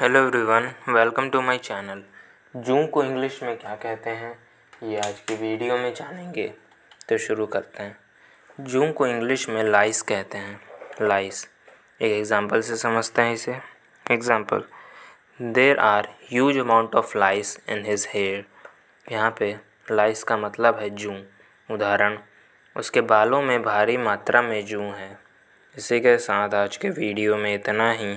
hello everyone welcome to my channel zoom को English में क्या कहते हैं ये आज की वीडियो में जानेंगे तो शुरू करते हैं जूम को इंग्लिश में लाइस कहते हैं लाइस एक एग्जांपल से समझते हैं इसे example there are huge amount of lice in his hair यहाँ पे लाइस का मतलब है जू उदाहरण उसके बालों में भारी मात्रा में जू है इसी के साथ आज के वीडियो में इतना ही